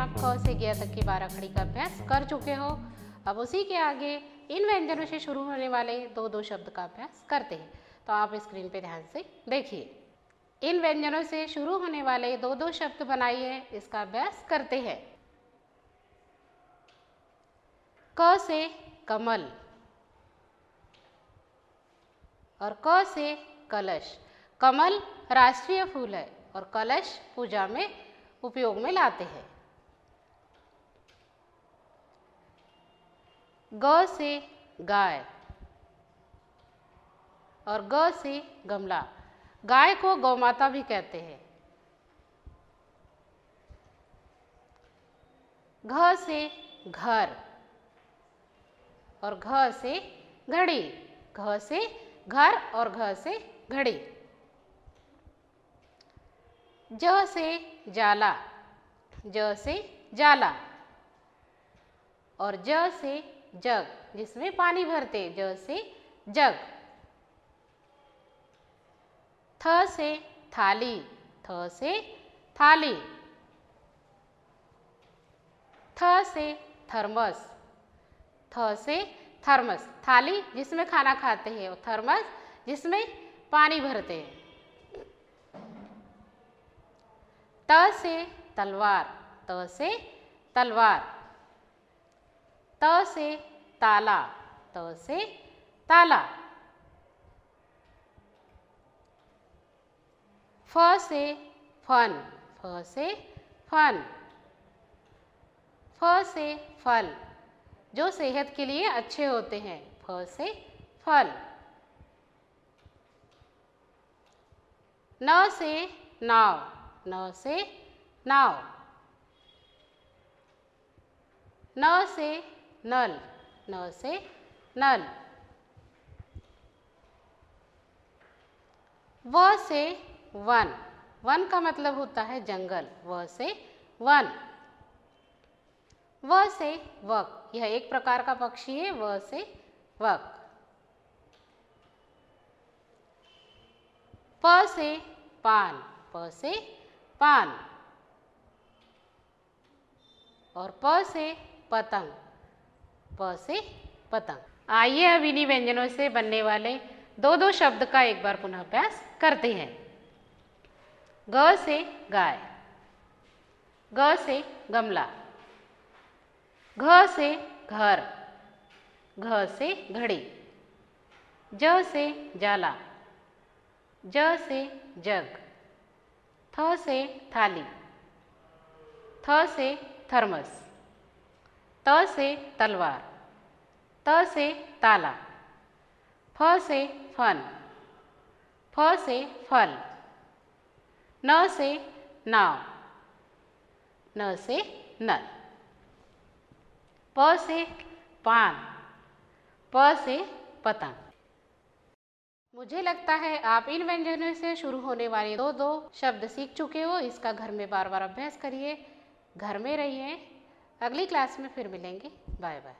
आप क से ज्ञा तक की बारह खड़ी का अभ्यास कर चुके हो अब उसी के आगे इन व्यंजनों से शुरू होने वाले दो दो शब्द का अभ्यास करते हैं तो आप स्क्रीन पे ध्यान से देखिए इन व्यंजनों से शुरू होने वाले दो दो शब्द बनाइए इसका अभ्यास करते हैं क से कमल और क से कलश कमल राष्ट्रीय फूल है और कलश पूजा में उपयोग में लाते हैं ग से गाय और ग से गमला गाय को गौमाता भी कहते हैं घ से घर और घ से घड़ी घ से घर और घ से घड़ी ज से जाला ज से जाला और ज से जग जिसमें पानी भरते ज से जग थ से थाली थ से थाली थ से थर्मस थ से थर्मस थाली जिसमें खाना खाते हैं और थर्मस जिसमें पानी भरते हैं त से तलवार त से तलवार त से ताला त से ताला फ से फन फ से फन फ से फल जो सेहत के लिए अच्छे होते हैं फ से फल न से नाव न से नाव न से नल न से नल व से वन वन का मतलब होता है जंगल व से वन व से वक यह एक प्रकार का पक्षी है व से वक प से पान प से पान और प से पतंग प से पतंग आइए अब इन्हीं व्यंजनों से बनने वाले दो दो शब्द का एक बार पुनः अभ्यास करते हैं ग से गाय ग से गमला घ से घर घ से घड़ी ज से जाला ज से जग थ से थाली थ से थर्मस त से तलवार त से ताला फ से फन फ से फल न से नाव न से नल प से पान प से पतंग मुझे लगता है आप इन व्यंजनों से शुरू होने वाले दो दो शब्द सीख चुके हो इसका घर में बार बार अभ्यास करिए घर में रहिए अगली क्लास में फिर मिलेंगे बाय बाय